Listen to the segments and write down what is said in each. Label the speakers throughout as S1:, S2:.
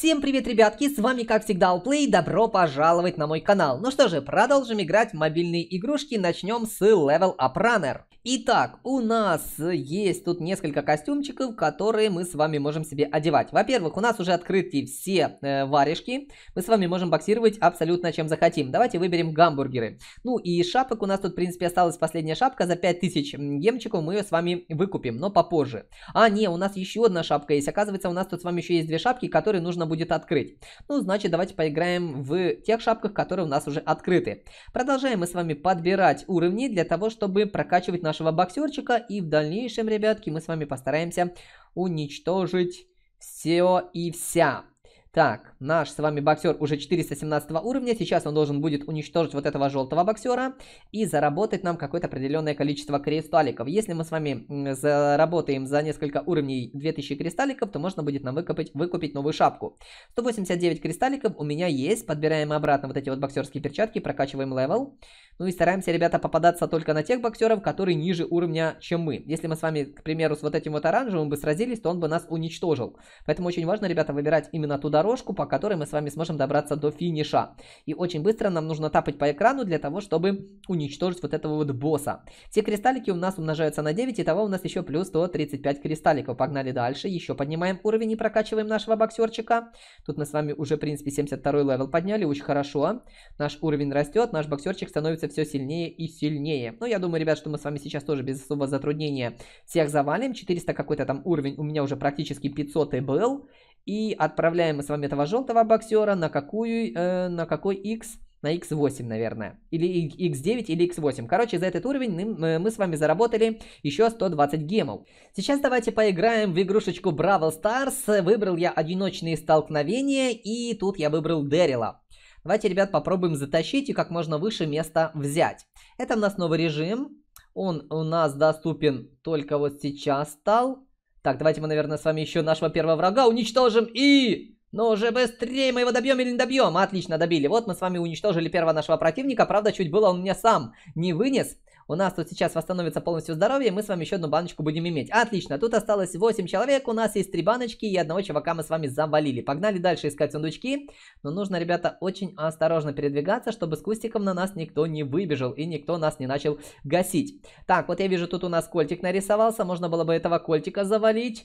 S1: Всем привет, ребятки, с вами как всегда Алплей. добро пожаловать на мой канал. Ну что же, продолжим играть в мобильные игрушки, начнем с Level Up Runner. Итак, у нас есть тут несколько костюмчиков, которые мы с вами можем себе одевать. Во-первых, у нас уже открыты все э, варежки, мы с вами можем боксировать абсолютно чем захотим. Давайте выберем гамбургеры. Ну и шапок у нас тут, в принципе, осталась последняя шапка за 5000 емчиков, мы ее с вами выкупим, но попозже. А, не, у нас еще одна шапка есть, оказывается, у нас тут с вами еще есть две шапки, которые нужно будет открыть. Ну, значит, давайте поиграем в тех шапках, которые у нас уже открыты. Продолжаем мы с вами подбирать уровни для того, чтобы прокачивать нашего боксерчика. И в дальнейшем, ребятки, мы с вами постараемся уничтожить все и вся. Так, наш с вами боксер уже 417 уровня. Сейчас он должен будет уничтожить вот этого желтого боксера и заработать нам какое-то определенное количество кристалликов. Если мы с вами заработаем за несколько уровней 2000 кристалликов, то можно будет нам выкопать, выкупить новую шапку. 189 кристалликов у меня есть. Подбираем обратно вот эти вот боксерские перчатки, прокачиваем левел. Ну и стараемся, ребята, попадаться только на тех боксеров, которые ниже уровня, чем мы. Если мы с вами, к примеру, с вот этим вот оранжевым бы сразились, то он бы нас уничтожил. Поэтому очень важно, ребята, выбирать именно туда дорожку, по которой мы с вами сможем добраться до финиша. И очень быстро нам нужно тапать по экрану для того, чтобы уничтожить вот этого вот босса. Все кристаллики у нас умножаются на 9, итого у нас еще плюс 135 кристалликов. Погнали дальше, еще поднимаем уровень и прокачиваем нашего боксерчика. Тут мы с вами уже, в принципе, 72 левел подняли, очень хорошо. Наш уровень растет, наш боксерчик становится все сильнее и сильнее. Ну я думаю, ребят, что мы с вами сейчас тоже без особого затруднения всех завалим. 400 какой-то там уровень у меня уже практически 500 и был. И отправляем мы с вами этого желтого боксера на какую, э, на какой x? На x8, наверное. Или x9, или x8. Короче, за этот уровень мы э, с вами заработали еще 120 гемов. Сейчас давайте поиграем в игрушечку Бравл Stars. Выбрал я одиночные столкновения, и тут я выбрал Дэрила. Давайте, ребят, попробуем затащить и как можно выше места взять. Это у нас новый режим. Он у нас доступен только вот сейчас стал. Так, давайте мы, наверное, с вами еще нашего первого врага уничтожим и... но ну, уже быстрее мы его добьем или не добьем. Отлично, добили. Вот мы с вами уничтожили первого нашего противника. Правда, чуть было он меня сам не вынес. У нас тут сейчас восстановится полностью здоровье, мы с вами еще одну баночку будем иметь. Отлично, тут осталось 8 человек, у нас есть 3 баночки, и одного чувака мы с вами завалили. Погнали дальше искать сундучки. Но нужно, ребята, очень осторожно передвигаться, чтобы с кустиком на нас никто не выбежал, и никто нас не начал гасить. Так, вот я вижу, тут у нас кольтик нарисовался, можно было бы этого кольтика завалить.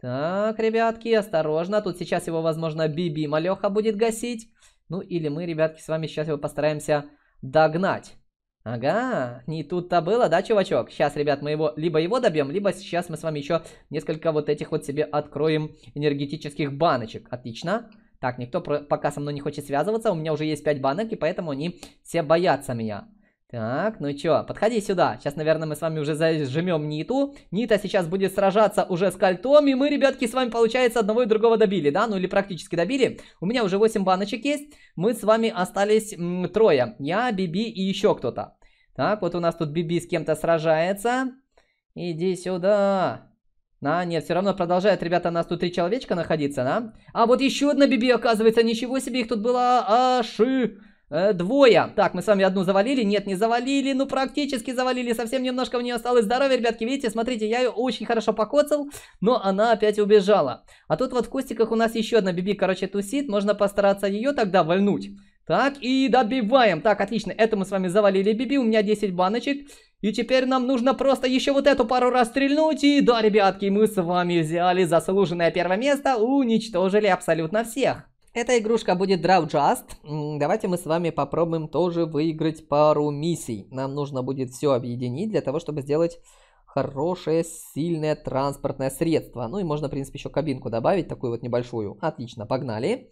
S1: Так, ребятки, осторожно, тут сейчас его, возможно, Биби Малеха будет гасить. Ну или мы, ребятки, с вами сейчас его постараемся догнать. Ага, не тут-то было, да, чувачок? Сейчас, ребят, мы его либо его добьем, либо сейчас мы с вами еще несколько вот этих вот себе откроем энергетических баночек. Отлично. Так, никто про пока со мной не хочет связываться, у меня уже есть 5 банок, и поэтому они все боятся меня. Так, ну чё, подходи сюда. Сейчас, наверное, мы с вами уже зажмем Ниту. Нита сейчас будет сражаться уже с кольтом, и мы, ребятки, с вами, получается, одного и другого добили, да? Ну или практически добили. У меня уже 8 баночек есть. Мы с вами остались трое. Я, Биби и еще кто-то. Так, вот у нас тут Биби с кем-то сражается. Иди сюда. На, нет, все равно продолжает, ребята, у нас тут три человечка находиться, да? А вот еще одна Биби, оказывается, ничего себе, их тут было аж... Э, двое. Так, мы с вами одну завалили. Нет, не завалили. Ну, практически завалили. Совсем немножко у нее осталось здоровья, ребятки. Видите, смотрите, я ее очень хорошо покоцал, но она опять убежала. А тут вот в кустиках у нас еще одна биби, короче, тусит. Можно постараться ее тогда вольнуть. Так, и добиваем. Так, отлично. Это мы с вами завалили биби. У меня 10 баночек. И теперь нам нужно просто еще вот эту пару раз стрельнуть. И да, ребятки, мы с вами взяли заслуженное первое место. Уничтожили абсолютно всех. Эта игрушка будет Draw Just. Давайте мы с вами попробуем тоже выиграть пару миссий. Нам нужно будет все объединить для того, чтобы сделать хорошее, сильное транспортное средство. Ну и можно, в принципе, еще кабинку добавить, такую вот небольшую. Отлично, погнали.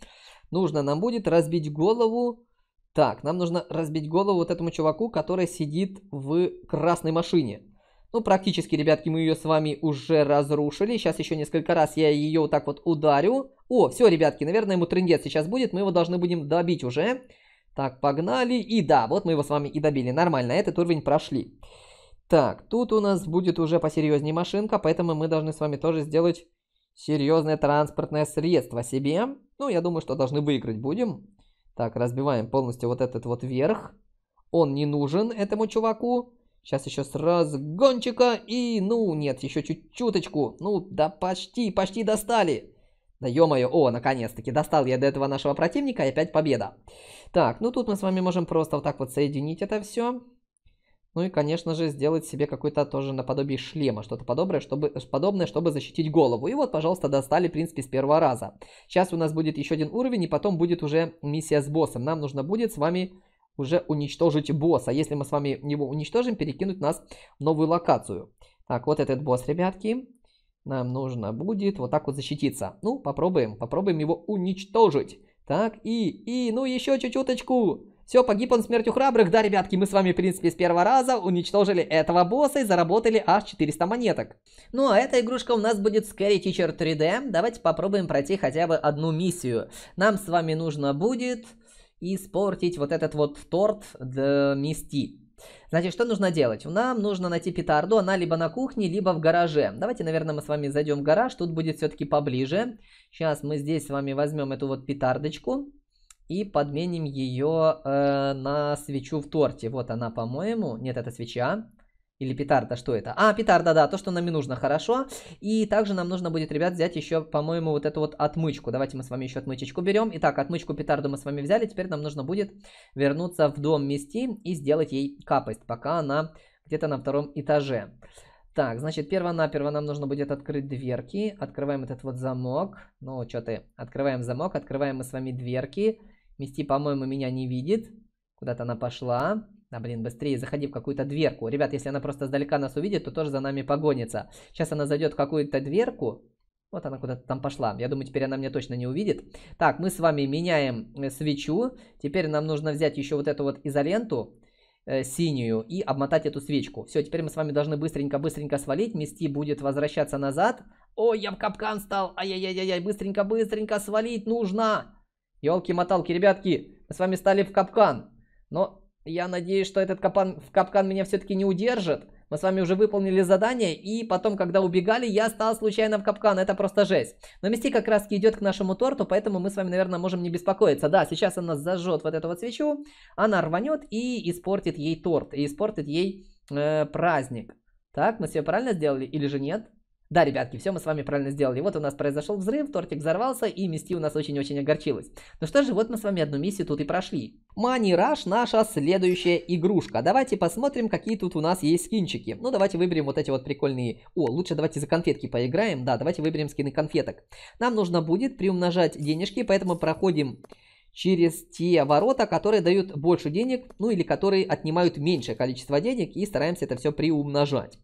S1: Нужно нам будет разбить голову. Так, нам нужно разбить голову вот этому чуваку, который сидит в красной машине. Ну, практически, ребятки, мы ее с вами уже разрушили. Сейчас еще несколько раз я ее вот так вот ударю. О, все, ребятки, наверное, ему трендец сейчас будет. Мы его должны будем добить уже. Так, погнали. И да, вот мы его с вами и добили. Нормально, этот уровень прошли. Так, тут у нас будет уже посерьезнее машинка, поэтому мы должны с вами тоже сделать серьезное транспортное средство себе. Ну, я думаю, что должны выиграть будем. Так, разбиваем полностью вот этот вот верх. Он не нужен этому чуваку. Сейчас еще с разгончика и... Ну, нет, еще чуть-чуточку. Ну, да почти, почти достали. Да ё-моё, о, наконец-таки, достал я до этого нашего противника, и опять победа. Так, ну тут мы с вами можем просто вот так вот соединить это все. Ну и, конечно же, сделать себе какой-то тоже наподобие шлема, что-то подобное чтобы, подобное, чтобы защитить голову. И вот, пожалуйста, достали, в принципе, с первого раза. Сейчас у нас будет еще один уровень, и потом будет уже миссия с боссом. Нам нужно будет с вами уже уничтожить босса. Если мы с вами его уничтожим, перекинуть нас в новую локацию. Так, вот этот босс, ребятки. Нам нужно будет вот так вот защититься. Ну, попробуем, попробуем его уничтожить. Так, и, и, ну еще чуть-чуточку. Все, погиб он смертью храбрых. Да, ребятки, мы с вами, в принципе, с первого раза уничтожили этого босса и заработали аж 400 монеток. Ну, а эта игрушка у нас будет Scary Teacher 3D. Давайте попробуем пройти хотя бы одну миссию. Нам с вами нужно будет испортить вот этот вот торт до мести. Значит, что нужно делать? Нам нужно найти петарду, она либо на кухне, либо в гараже. Давайте, наверное, мы с вами зайдем в гараж, тут будет все-таки поближе. Сейчас мы здесь с вами возьмем эту вот петардочку и подменим ее э, на свечу в торте. Вот она, по-моему. Нет, это свеча. Или петарда, что это? А, петарда, да, то, что нам и нужно, хорошо. И также нам нужно будет, ребят, взять еще, по-моему, вот эту вот отмычку. Давайте мы с вами еще отмычечку берем. Итак, отмычку петарду мы с вами взяли. Теперь нам нужно будет вернуться в дом мести и сделать ей капость, пока она где-то на втором этаже. Так, значит, перво-наперво нам нужно будет открыть дверки. Открываем этот вот замок. Ну, что ты? Открываем замок, открываем мы с вами дверки. Мести, по-моему, меня не видит. Куда-то она пошла. Да, блин, быстрее заходи в какую-то дверку. Ребят, если она просто сдалека нас увидит, то тоже за нами погонится. Сейчас она зайдет в какую-то дверку. Вот она куда-то там пошла. Я думаю, теперь она меня точно не увидит. Так, мы с вами меняем э, свечу. Теперь нам нужно взять еще вот эту вот изоленту э, синюю и обмотать эту свечку. Все, теперь мы с вами должны быстренько-быстренько свалить. Мести будет возвращаться назад. Ой, я в капкан стал. Ай-яй-яй-яй, быстренько-быстренько свалить нужно. Елки-моталки, ребятки, мы с вами стали в капкан. Но я надеюсь, что этот капкан, капкан меня все-таки не удержит. Мы с вами уже выполнили задание, и потом, когда убегали, я стал случайно в капкан. Это просто жесть. Но Мести как раз идет к нашему торту, поэтому мы с вами, наверное, можем не беспокоиться. Да, сейчас она зажжет вот эту вот свечу, она рванет и испортит ей торт, и испортит ей э, праздник. Так, мы все правильно сделали или же нет? Да, ребятки, все мы с вами правильно сделали. Вот у нас произошел взрыв, тортик взорвался, и Мисти у нас очень-очень огорчилась. Ну что же, вот мы с вами одну миссию тут и прошли. Мани Rush наша следующая игрушка. Давайте посмотрим, какие тут у нас есть скинчики. Ну, давайте выберем вот эти вот прикольные... О, лучше давайте за конфетки поиграем. Да, давайте выберем скины конфеток. Нам нужно будет приумножать денежки, поэтому проходим через те ворота, которые дают больше денег, ну или которые отнимают меньшее количество денег, и стараемся это все приумножать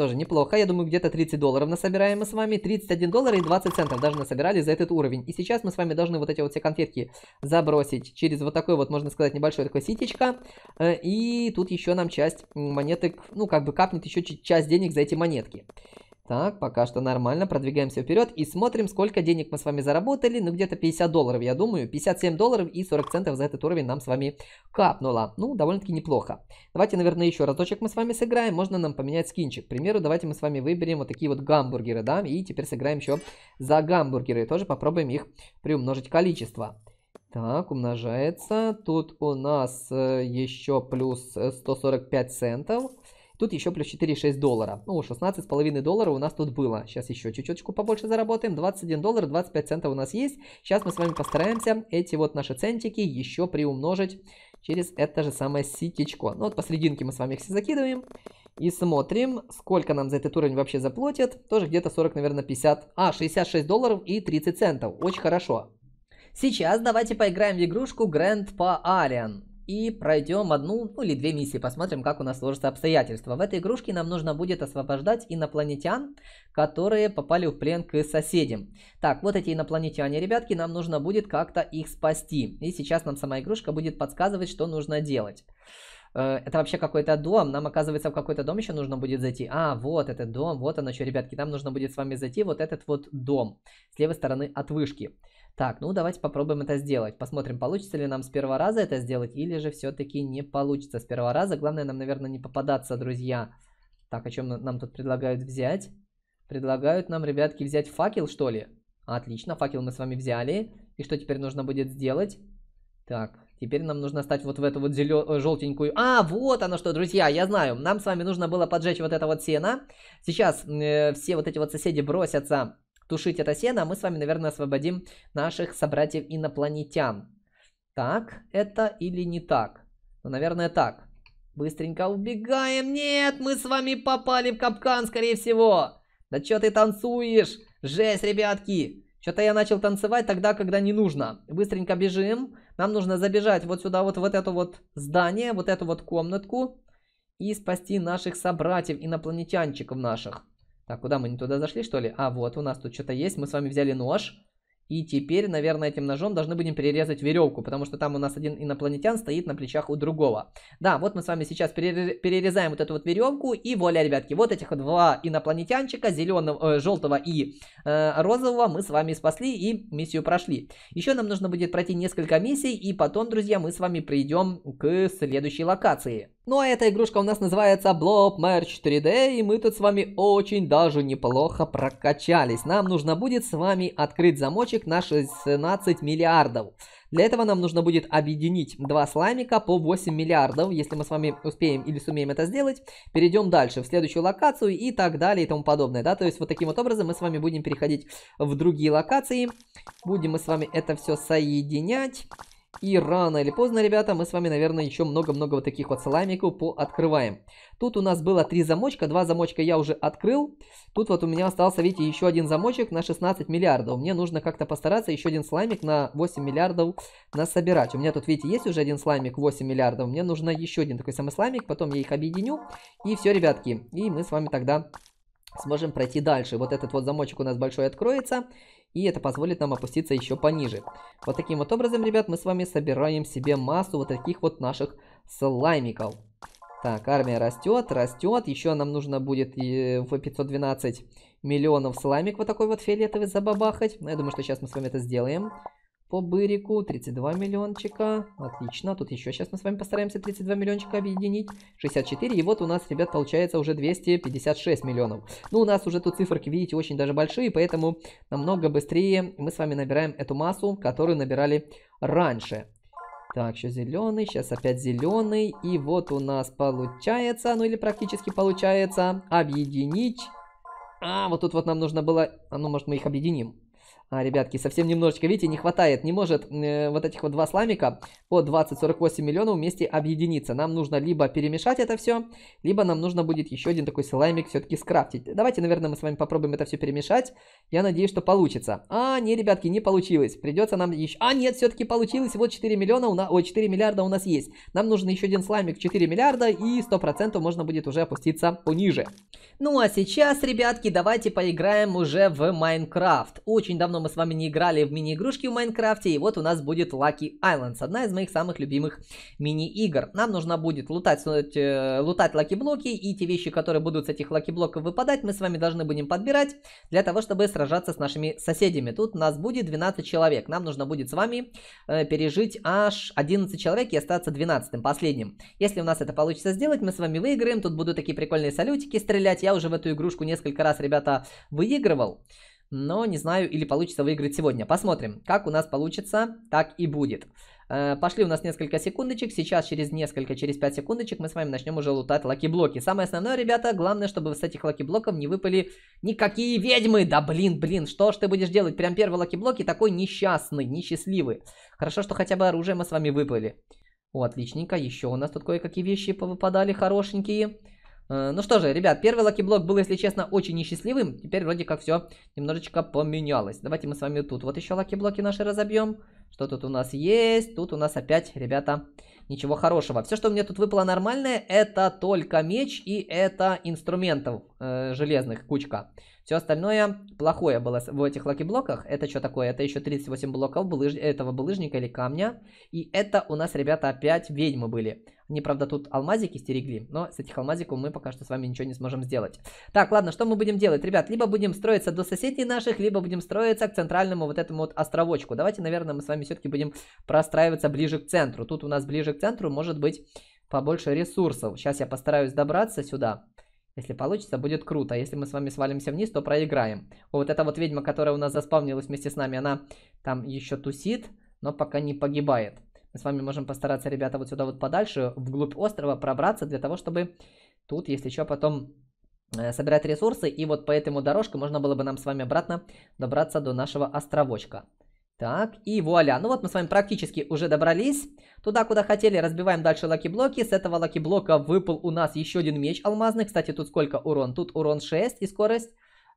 S1: тоже неплохо. Я думаю, где-то 30 долларов насобираем мы с вами. 31 доллар и 20 центов даже насобирали за этот уровень. И сейчас мы с вами должны вот эти вот все конфетки забросить через вот такой вот, можно сказать, небольшой такой ситечко. Э, и тут еще нам часть монеток, ну, как бы капнет еще часть денег за эти монетки. Так, пока что нормально, продвигаемся вперед и смотрим, сколько денег мы с вами заработали. Ну, где-то 50 долларов, я думаю. 57 долларов и 40 центов за этот уровень нам с вами капнуло. Ну, довольно-таки неплохо. Давайте, наверное, еще разочек мы с вами сыграем. Можно нам поменять скинчик. К примеру, давайте мы с вами выберем вот такие вот гамбургеры, да. И теперь сыграем еще за гамбургеры. Тоже попробуем их приумножить количество. Так, умножается. Тут у нас э, еще плюс 145 центов. Тут еще плюс 4,6 доллара. Ну, 16,5 долларов у нас тут было. Сейчас еще чуть-чуточку побольше заработаем. 21 доллар 25 центов у нас есть. Сейчас мы с вами постараемся эти вот наши центики еще приумножить через это же самое ситечко. Ну, вот посерединке мы с вами их все закидываем. И смотрим, сколько нам за этот уровень вообще заплатят. Тоже где-то 40, наверное, 50... А, 66 долларов и 30 центов. Очень хорошо. Сейчас давайте поиграем в игрушку Grand Pa Alien и пройдем одну ну, или две миссии, посмотрим, как у нас сложатся обстоятельства. В этой игрушке нам нужно будет освобождать инопланетян, которые попали в плен к соседям. Так, вот эти инопланетяне, ребятки, нам нужно будет как-то их спасти. И сейчас нам сама игрушка будет подсказывать, что нужно делать. Э, это вообще какой-то дом, нам, оказывается, в какой-то дом еще нужно будет зайти. А, вот этот дом, вот оно что, ребятки, нам нужно будет с вами зайти вот этот вот дом с левой стороны от вышки. Так, ну давайте попробуем это сделать. Посмотрим, получится ли нам с первого раза это сделать, или же все-таки не получится с первого раза. Главное нам, наверное, не попадаться, друзья. Так, о чем нам тут предлагают взять? Предлагают нам, ребятки, взять факел, что ли? Отлично, факел мы с вами взяли. И что теперь нужно будет сделать? Так, Теперь нам нужно стать вот в эту вот зелё... Э, желтенькую. А, вот оно что, друзья, я знаю. Нам с вами нужно было поджечь вот это вот сено. Сейчас э, все вот эти вот соседи бросятся тушить это сено, а мы с вами, наверное, освободим наших собратьев-инопланетян. Так, это или не так? Ну, наверное, так. Быстренько убегаем. Нет, мы с вами попали в капкан, скорее всего. Да чё ты танцуешь? Жесть, ребятки. Что-то я начал танцевать тогда, когда не нужно. Быстренько бежим. Нам нужно забежать вот сюда, вот в вот это вот здание, вот эту вот комнатку. И спасти наших собратьев, инопланетянчиков наших. Так, куда мы не туда зашли, что ли? А, вот, у нас тут что-то есть. Мы с вами взяли нож. И теперь, наверное, этим ножом должны будем перерезать веревку, потому что там у нас один инопланетян стоит на плечах у другого. Да, вот мы с вами сейчас перерезаем вот эту вот веревку. И воля, ребятки, вот этих вот два инопланетянчика, зеленого, э, желтого и э, розового, мы с вами спасли и миссию прошли. Еще нам нужно будет пройти несколько миссий, и потом, друзья, мы с вами придем к следующей локации. Ну а эта игрушка у нас называется Blob Merch 3D, и мы тут с вами очень даже неплохо прокачались. Нам нужно будет с вами открыть замочек на 16 миллиардов. Для этого нам нужно будет объединить два слаймика по 8 миллиардов. Если мы с вами успеем или сумеем это сделать, перейдем дальше, в следующую локацию и так далее и тому подобное. Да? То есть вот таким вот образом мы с вами будем переходить в другие локации. Будем мы с вами это все соединять. И рано или поздно, ребята, мы с вами, наверное, еще много-много вот таких вот саламику пооткрываем. Тут у нас было три замочка, два замочка я уже открыл. Тут вот у меня остался, видите, еще один замочек на 16 миллиардов. Мне нужно как-то постараться еще один слаймик на 8 миллиардов насобирать. У меня тут, видите, есть уже один слаймик 8 миллиардов. Мне нужно еще один такой самый слаймик, потом я их объединю. И все, ребятки, и мы с вами тогда сможем пройти дальше. Вот этот вот замочек у нас большой откроется и это позволит нам опуститься еще пониже. Вот таким вот образом, ребят, мы с вами собираем себе массу вот таких вот наших слаймиков. Так, армия растет, растет. Еще нам нужно будет э, в 512 миллионов слаймик вот такой вот фиолетовый забабахать. Но ну, я думаю, что сейчас мы с вами это сделаем. По Бырику 32 миллиончика. Отлично. Тут еще сейчас мы с вами постараемся 32 миллиончика объединить. 64. И вот у нас, ребят, получается уже 256 миллионов. Ну, у нас уже тут циферки видите, очень даже большие. Поэтому намного быстрее мы с вами набираем эту массу, которую набирали раньше. Так, еще зеленый, сейчас опять зеленый. И вот у нас получается, ну или практически получается, объединить. А, вот тут вот нам нужно было... А ну, может, мы их объединим. А, ребятки, совсем немножечко, видите, не хватает, не может э, вот этих вот два сламика по 20-48 миллионов вместе объединиться. Нам нужно либо перемешать это все, либо нам нужно будет еще один такой слаймик все-таки скрафтить. Давайте, наверное, мы с вами попробуем это все перемешать. Я надеюсь, что получится. А, не, ребятки, не получилось. Придется нам еще... А, нет, все-таки получилось. Вот 4 миллиона у нас... О, 4 миллиарда у нас есть. Нам нужен еще один слаймик 4 миллиарда и 100% можно будет уже опуститься пониже. Ну а сейчас, ребятки, давайте поиграем уже в Майнкрафт. Очень давно мы с вами не играли в мини-игрушки в Майнкрафте, и вот у нас будет Lucky Islands, одна из моих самых любимых мини-игр. Нам нужно будет лутать, э, лутать лаки-блоки, и те вещи, которые будут с этих лаки-блоков выпадать, мы с вами должны будем подбирать, для того, чтобы сражаться с нашими соседями. Тут нас будет 12 человек, нам нужно будет с вами э, пережить аж 11 человек и остаться 12-м, последним. Если у нас это получится сделать, мы с вами выиграем, тут будут такие прикольные салютики, стрелять блядь, я уже в эту игрушку несколько раз, ребята, выигрывал. Но не знаю, или получится выиграть сегодня. Посмотрим, как у нас получится, так и будет. Э, пошли у нас несколько секундочек. Сейчас через несколько, через 5 секундочек мы с вами начнем уже лутать лаки-блоки. Самое основное, ребята, главное, чтобы с этих лаки-блоков не выпали никакие ведьмы. Да блин, блин, что ж ты будешь делать? Прям первый лаки-блок и такой несчастный, несчастливый. Хорошо, что хотя бы оружие мы с вами выпали. О, отличненько. Еще у нас тут кое-какие вещи повыпадали хорошенькие. Э, ну что же, ребят, первый лаки-блок был, если честно, очень несчастливым. Теперь вроде как все немножечко поменялось. Давайте мы с вами тут вот еще лаки-блоки наши разобьем. Что тут у нас есть? Тут у нас опять, ребята, ничего хорошего. Все, что у меня тут выпало нормальное, это только меч и это инструментов э, железных, кучка. Все остальное плохое было в этих лаки-блоках. Это что такое? Это еще 38 блоков булыж... этого булыжника или камня. И это у нас, ребята, опять ведьмы были. Они, правда, тут алмазики стерегли, но с этих алмазиков мы пока что с вами ничего не сможем сделать. Так, ладно, что мы будем делать? Ребят, либо будем строиться до соседей наших, либо будем строиться к центральному вот этому вот островочку. Давайте, наверное, мы с вами все-таки будем простраиваться ближе к центру. Тут у нас ближе центру может быть побольше ресурсов. Сейчас я постараюсь добраться сюда. Если получится, будет круто. Если мы с вами свалимся вниз, то проиграем. Вот эта вот ведьма, которая у нас заспавнилась вместе с нами, она там еще тусит, но пока не погибает. Мы с вами можем постараться, ребята, вот сюда вот подальше, вглубь острова пробраться, для того, чтобы тут, если что, потом э, собирать ресурсы, и вот по этому дорожке можно было бы нам с вами обратно добраться до нашего островочка. Так, и вуаля. Ну вот мы с вами практически уже добрались туда, куда хотели. Разбиваем дальше лаки-блоки. С этого лаки-блока выпал у нас еще один меч алмазный. Кстати, тут сколько урон? Тут урон 6 и скорость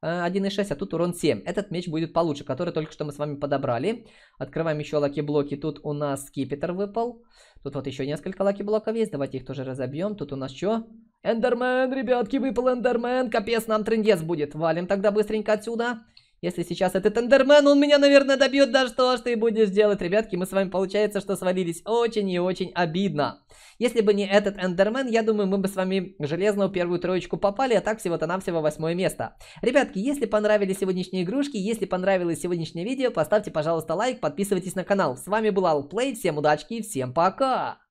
S1: 1.6, э, а тут урон 7. Этот меч будет получше, который только что мы с вами подобрали. Открываем еще лаки-блоки. Тут у нас скипетр выпал. Тут вот еще несколько лаки-блоков есть. Давайте их тоже разобьем. Тут у нас что? Эндермен, ребятки, выпал эндермен. Капец, нам трендец будет. Валим тогда быстренько отсюда. Если сейчас этот эндермен, он меня, наверное, добьет, да что ж ты будешь делать, ребятки, мы с вами, получается, что свалились очень и очень обидно. Если бы не этот эндермен, я думаю, мы бы с вами железно в первую троечку попали, а так всего-то навсего восьмое место. Ребятки, если понравились сегодняшние игрушки, если понравилось сегодняшнее видео, поставьте, пожалуйста, лайк, подписывайтесь на канал. С вами был Алплей, всем удачки и всем пока!